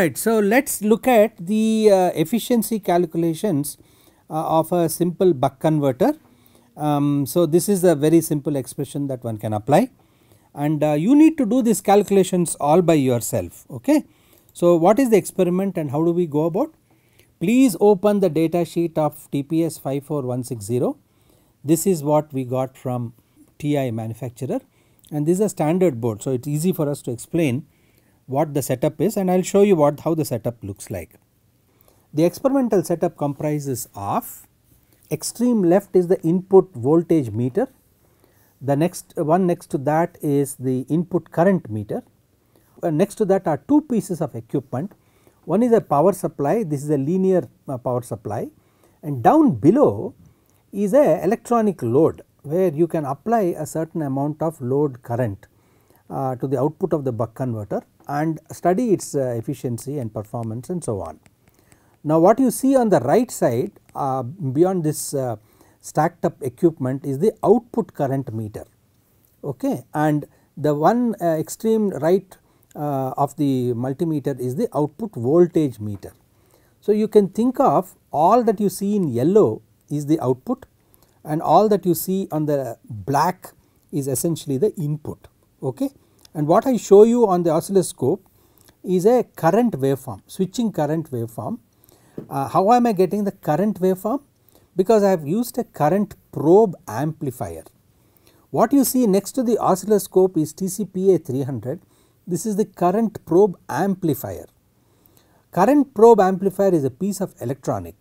right. So, let us look at the uh, efficiency calculations uh, of a simple buck converter. Um, so, this is a very simple expression that one can apply and uh, you need to do these calculations all by yourself. Okay. So, what is the experiment and how do we go about? Please open the data sheet of TPS 54160. This is what we got from TI manufacturer and this is a standard board. So, it is easy for us to explain what the setup is and I will show you what how the setup looks like. The experimental setup comprises of extreme left is the input voltage meter, the next one next to that is the input current meter, uh, next to that are two pieces of equipment. One is a power supply, this is a linear uh, power supply and down below is a electronic load where you can apply a certain amount of load current uh, to the output of the buck converter and study its uh, efficiency and performance and so on. Now, what you see on the right side uh, beyond this uh, stacked up equipment is the output current meter okay. and the one uh, extreme right uh, of the multimeter is the output voltage meter. So, you can think of all that you see in yellow is the output and all that you see on the black is essentially the input. Okay. And what I show you on the oscilloscope is a current waveform, switching current waveform. Uh, how am I getting the current waveform? Because I have used a current probe amplifier. What you see next to the oscilloscope is TCPA 300. This is the current probe amplifier. Current probe amplifier is a piece of electronic,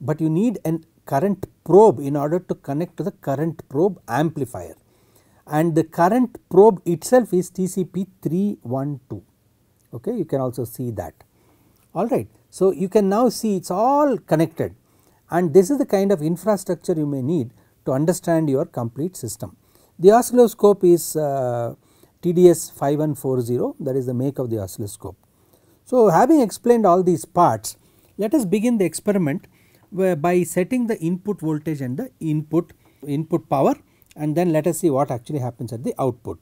but you need a current probe in order to connect to the current probe amplifier and the current probe itself is TCP 312 okay you can also see that all right. So, you can now see it is all connected and this is the kind of infrastructure you may need to understand your complete system. The oscilloscope is uh, TDS 5140 that is the make of the oscilloscope. So, having explained all these parts let us begin the experiment by setting the input voltage and the input input power and then let us see what actually happens at the output.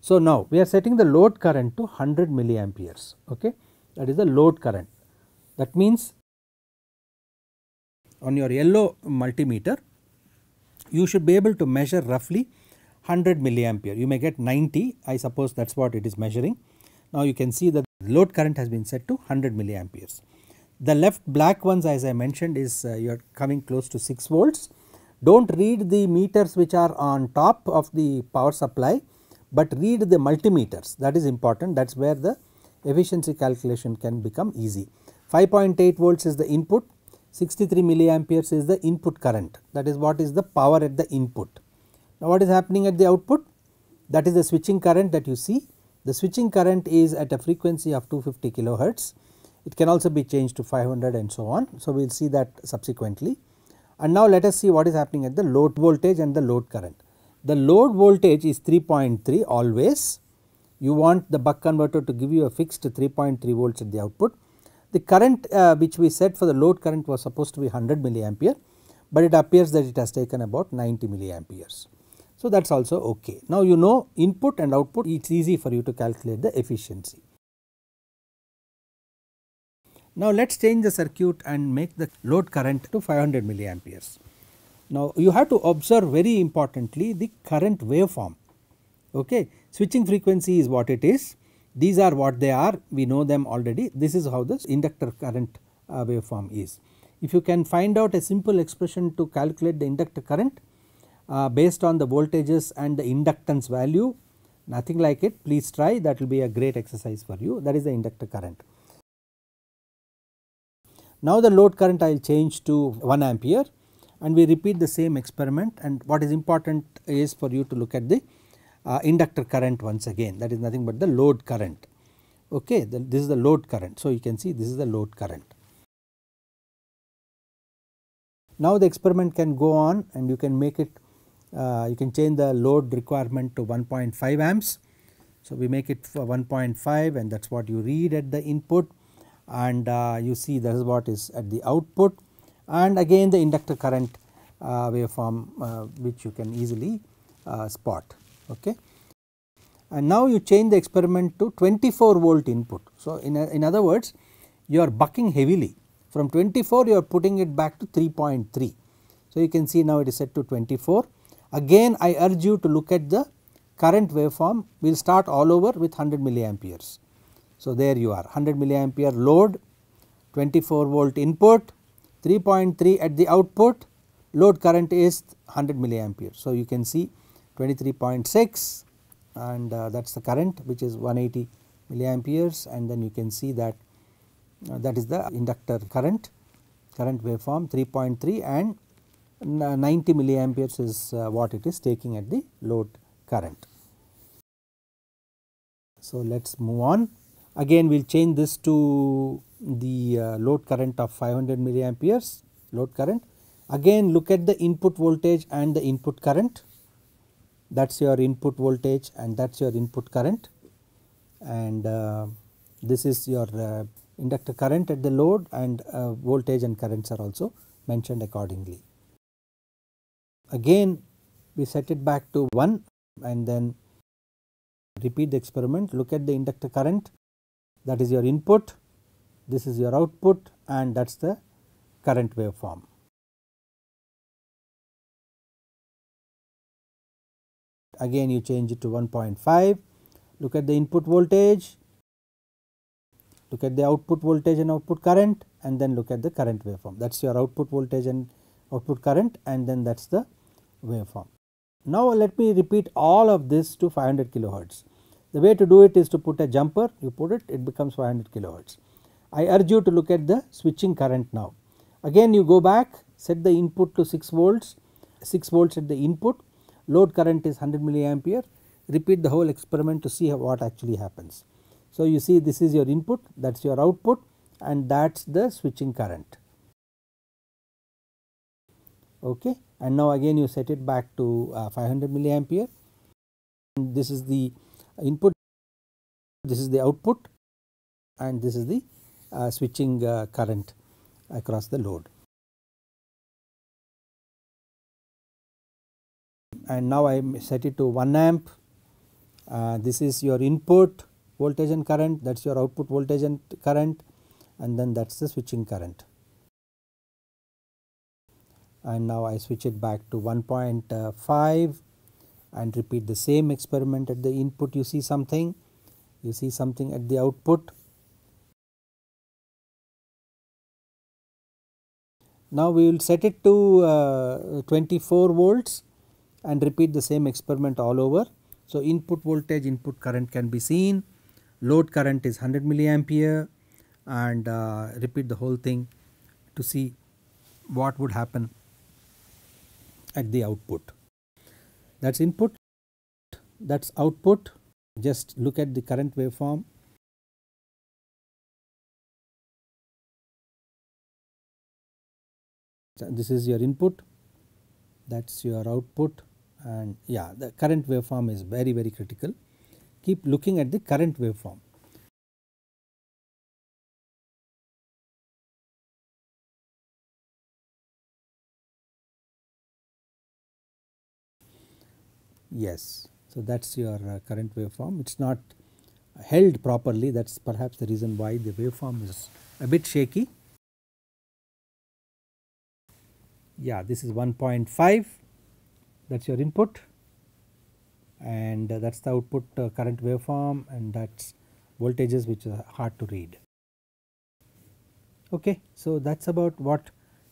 So, now we are setting the load current to 100 milliamperes okay that is the load current that means on your yellow multimeter you should be able to measure roughly 100 milliampere you may get 90 I suppose that is what it is measuring. Now you can see that load current has been set to 100 milliamperes. The left black ones as I mentioned is uh, you are coming close to 6 volts do not read the meters which are on top of the power supply, but read the multimeters that is important that is where the efficiency calculation can become easy. 5.8 volts is the input, 63 milliamperes is the input current that is what is the power at the input. Now, what is happening at the output? That is the switching current that you see. The switching current is at a frequency of 250 kilohertz. It can also be changed to 500 and so on. So, we will see that subsequently. And now let us see what is happening at the load voltage and the load current. The load voltage is 3.3 always. You want the buck converter to give you a fixed 3.3 volts at the output. The current uh, which we said for the load current was supposed to be 100 milliampere, but it appears that it has taken about 90 milliamperes. So, that is also ok. Now, you know input and output it is easy for you to calculate the efficiency. Now let us change the circuit and make the load current to 500 milliamperes. Now you have to observe very importantly the current waveform. Okay. Switching frequency is what it is. These are what they are. We know them already. This is how the inductor current uh, waveform is. If you can find out a simple expression to calculate the inductor current uh, based on the voltages and the inductance value, nothing like it. Please try that will be a great exercise for you. That is the inductor current. Now the load current I will change to 1 ampere and we repeat the same experiment and what is important is for you to look at the uh, inductor current once again that is nothing but the load current okay the, this is the load current so you can see this is the load current now the experiment can go on and you can make it uh, you can change the load requirement to 1.5 amps so we make it for 1.5 and that's what you read at the input and uh, you see this is what is at the output and again the inductor current uh, waveform uh, which you can easily spot. Okay. And now you change the experiment to 24 volt input. So, in, a, in other words you are bucking heavily from 24 you are putting it back to 3.3. So, you can see now it is set to 24. Again I urge you to look at the current waveform we will start all over with 100 milliamperes. So, there you are 100 milliampere load, 24 volt input, 3.3 at the output, load current is 100 milliampere. So, you can see 23.6 and uh, that is the current which is 180 milliamperes and then you can see that uh, that is the inductor current, current waveform 3.3 and uh, 90 milliamperes is uh, what it is taking at the load current. So, let us move on. Again we will change this to the uh, load current of 500 milliamperes load current. Again look at the input voltage and the input current that is your input voltage and that is your input current and uh, this is your uh, inductor current at the load and uh, voltage and currents are also mentioned accordingly. Again we set it back to 1 and then repeat the experiment look at the inductor current that is your input, this is your output and that is the current waveform. Again you change it to 1.5, look at the input voltage, look at the output voltage and output current and then look at the current waveform that is your output voltage and output current and then that is the waveform. Now let me repeat all of this to 500 kilohertz. The way to do it is to put a jumper, you put it, it becomes 500 kilohertz. I urge you to look at the switching current now. Again you go back, set the input to 6 volts, 6 volts at the input, load current is 100 milliampere, repeat the whole experiment to see what actually happens. So you see this is your input, that is your output and that is the switching current. Okay. And now again you set it back to uh, 500 milliampere. And this is the input this is the output and this is the uh, switching uh, current across the load. And now I set it to 1 amp, uh, this is your input voltage and current, that is your output voltage and current and then that is the switching current. And now I switch it back to uh, 1.5 and repeat the same experiment at the input you see something, you see something at the output. Now we will set it to uh, 24 volts and repeat the same experiment all over. So input voltage, input current can be seen, load current is 100 milliampere and uh, repeat the whole thing to see what would happen at the output that is input, that is output, just look at the current waveform. this is your input, that is your output and yeah the current waveform is very very critical. Keep looking at the current waveform Yes. So, that is your uh, current waveform. It is not held properly that is perhaps the reason why the waveform is a bit shaky. Yeah, this is 1.5 that is your input and uh, that is the output uh, current waveform and that is voltages which are hard to read. Okay, so that is about what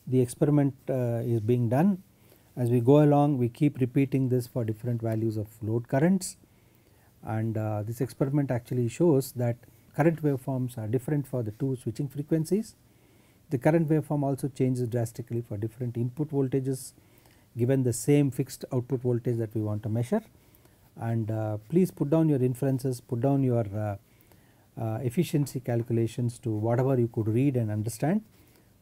the experiment uh, is being done. As we go along we keep repeating this for different values of load currents and uh, this experiment actually shows that current waveforms are different for the two switching frequencies. The current waveform also changes drastically for different input voltages given the same fixed output voltage that we want to measure and uh, please put down your inferences, put down your uh, uh, efficiency calculations to whatever you could read and understand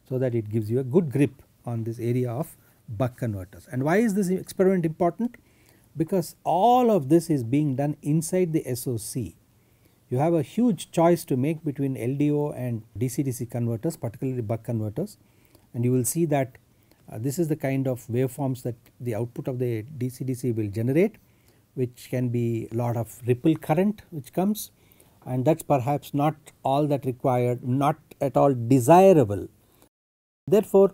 so that it gives you a good grip on this area of buck converters. And why is this experiment important? Because all of this is being done inside the SOC. You have a huge choice to make between LDO and DC-DC converters particularly buck converters and you will see that uh, this is the kind of waveforms that the output of the DC-DC will generate which can be a lot of ripple current which comes and that is perhaps not all that required not at all desirable. Therefore,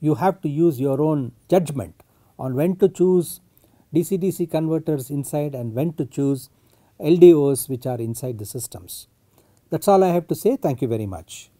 you have to use your own judgment on when to choose DC DC converters inside and when to choose LDOs which are inside the systems. That is all I have to say. Thank you very much.